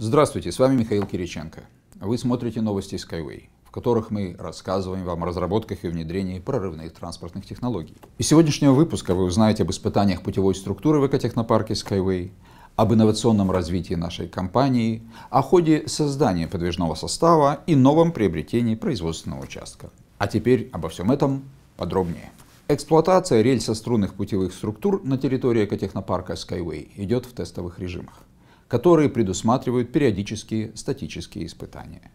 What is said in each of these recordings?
Здравствуйте, с вами Михаил Кириченко. Вы смотрите новости Skyway, в которых мы рассказываем вам о разработках и внедрении прорывных транспортных технологий. Из сегодняшнего выпуска вы узнаете об испытаниях путевой структуры в экотехнопарке Skyway, об инновационном развитии нашей компании, о ходе создания подвижного состава и новом приобретении производственного участка. А теперь обо всем этом подробнее. Эксплуатация рельсо-струнных путевых структур на территории экотехнопарка Skyway идет в тестовых режимах которые предусматривают периодические статические испытания.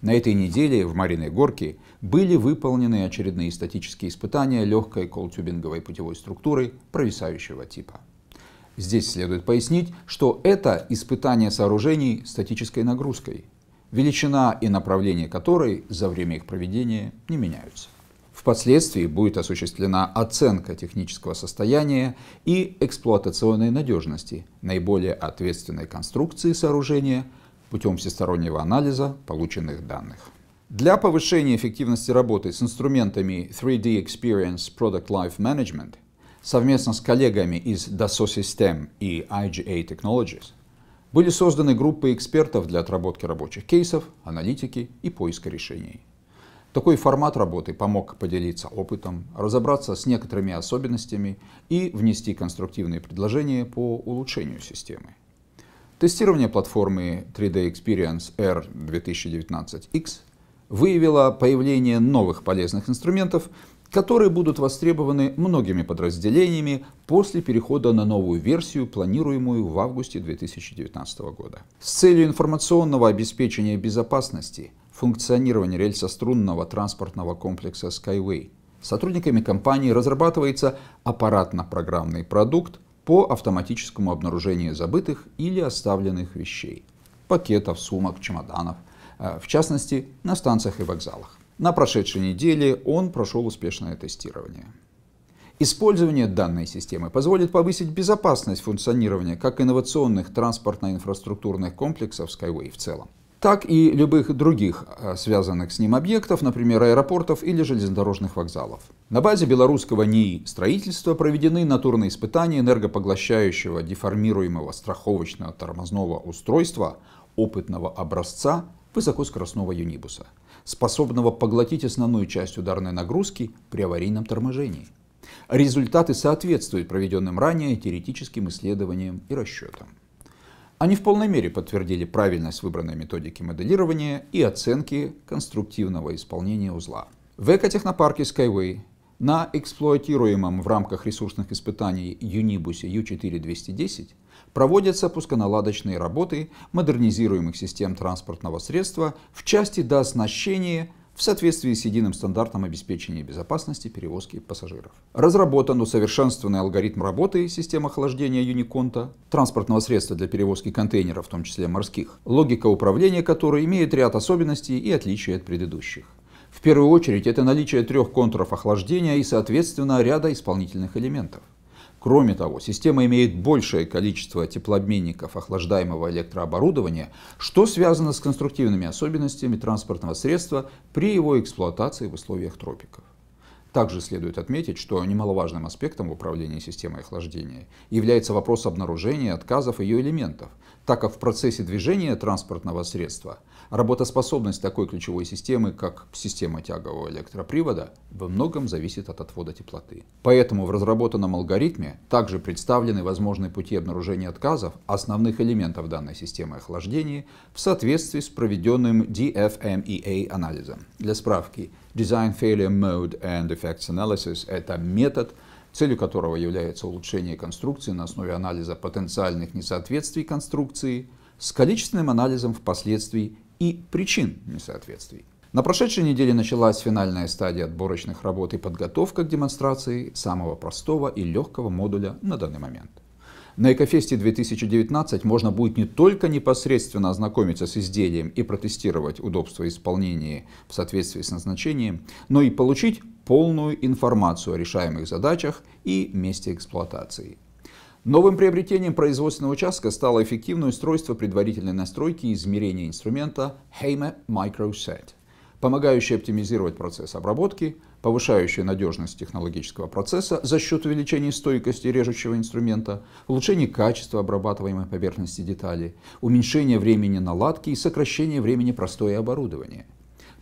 На этой неделе в Мариной Горке были выполнены очередные статические испытания легкой колтюбинговой путевой структуры провисающего типа. Здесь следует пояснить, что это испытание сооружений статической нагрузкой, величина и направление которой за время их проведения не меняются. Впоследствии будет осуществлена оценка технического состояния и эксплуатационной надежности наиболее ответственной конструкции сооружения путем всестороннего анализа полученных данных. Для повышения эффективности работы с инструментами 3D Experience Product Life Management совместно с коллегами из Dassault System и IGA Technologies были созданы группы экспертов для отработки рабочих кейсов, аналитики и поиска решений. Такой формат работы помог поделиться опытом, разобраться с некоторыми особенностями и внести конструктивные предложения по улучшению системы. Тестирование платформы 3D Experience R 2019X выявило появление новых полезных инструментов, которые будут востребованы многими подразделениями после перехода на новую версию, планируемую в августе 2019 года. С целью информационного обеспечения безопасности – функционирования рельсострунного транспортного комплекса Skyway. Сотрудниками компании разрабатывается аппаратно-программный продукт по автоматическому обнаружению забытых или оставленных вещей – пакетов, сумок, чемоданов, э, в частности, на станциях и вокзалах. На прошедшей неделе он прошел успешное тестирование. Использование данной системы позволит повысить безопасность функционирования как инновационных транспортно-инфраструктурных комплексов Skyway в целом, так и любых других э, связанных с ним объектов, например, аэропортов или железнодорожных вокзалов. На базе белорусского НИИ строительства проведены натурные испытания энергопоглощающего деформируемого страховочного тормозного устройства опытного образца высокоскоростного юнибуса, способного поглотить основную часть ударной нагрузки при аварийном торможении. Результаты соответствуют проведенным ранее теоретическим исследованиям и расчетам. Они в полной мере подтвердили правильность выбранной методики моделирования и оценки конструктивного исполнения узла. В экотехнопарке Skyway на эксплуатируемом в рамках ресурсных испытаний Юнибусе U4210 проводятся пусконаладочные работы модернизируемых систем транспортного средства в части дооснащения в соответствии с единым стандартом обеспечения безопасности перевозки пассажиров. Разработан усовершенствованный алгоритм работы систем охлаждения Юниконта, транспортного средства для перевозки контейнеров, в том числе морских, логика управления которой имеет ряд особенностей и отличий от предыдущих. В первую очередь это наличие трех контуров охлаждения и, соответственно, ряда исполнительных элементов. Кроме того, система имеет большее количество теплообменников охлаждаемого электрооборудования, что связано с конструктивными особенностями транспортного средства при его эксплуатации в условиях тропиков. Также следует отметить, что немаловажным аспектом в управлении системой охлаждения является вопрос обнаружения отказов ее элементов, так как в процессе движения транспортного средства работоспособность такой ключевой системы, как система тягового электропривода, во многом зависит от отвода теплоты. Поэтому в разработанном алгоритме также представлены возможные пути обнаружения отказов основных элементов данной системы охлаждения в соответствии с проведенным DFMEA анализом. Для справки, Design Failure Mode and Effects Analysis – это метод, целью которого является улучшение конструкции на основе анализа потенциальных несоответствий конструкции с количественным анализом впоследствии и причин несоответствий. На прошедшей неделе началась финальная стадия отборочных работ и подготовка к демонстрации самого простого и легкого модуля на данный момент – на Экофесте 2019 можно будет не только непосредственно ознакомиться с изделием и протестировать удобство исполнения в соответствии с назначением, но и получить полную информацию о решаемых задачах и месте эксплуатации. Новым приобретением производственного участка стало эффективное устройство предварительной настройки и измерения инструмента HEMA MicroSet, помогающее оптимизировать процесс обработки, повышающая надежность технологического процесса за счет увеличения стойкости режущего инструмента, улучшение качества обрабатываемой поверхности детали, уменьшение времени наладки и сокращение времени простоя оборудования.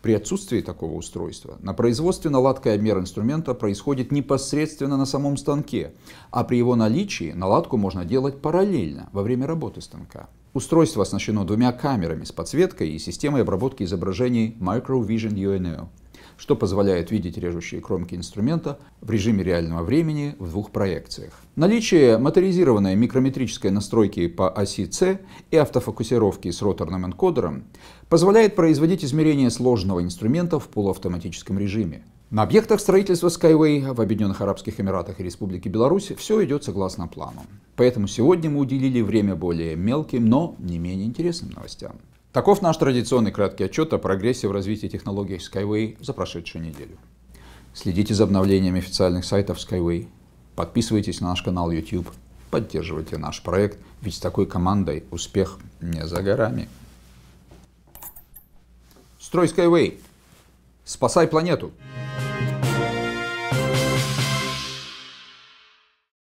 При отсутствии такого устройства на производстве наладка и обмер инструмента происходит непосредственно на самом станке, а при его наличии наладку можно делать параллельно во время работы станка. Устройство оснащено двумя камерами с подсветкой и системой обработки изображений MicroVision UNO что позволяет видеть режущие кромки инструмента в режиме реального времени в двух проекциях. Наличие моторизированной микрометрической настройки по оси C и автофокусировки с роторным энкодером позволяет производить измерение сложного инструмента в полуавтоматическом режиме. На объектах строительства Skyway в Объединенных Арабских Эмиратах и Республике Беларусь все идет согласно плану. Поэтому сегодня мы уделили время более мелким, но не менее интересным новостям. Таков наш традиционный краткий отчет о прогрессе в развитии технологий Skyway за прошедшую неделю. Следите за обновлениями официальных сайтов Skyway, подписывайтесь на наш канал YouTube, поддерживайте наш проект, ведь с такой командой успех не за горами. Строй Skyway! Спасай планету!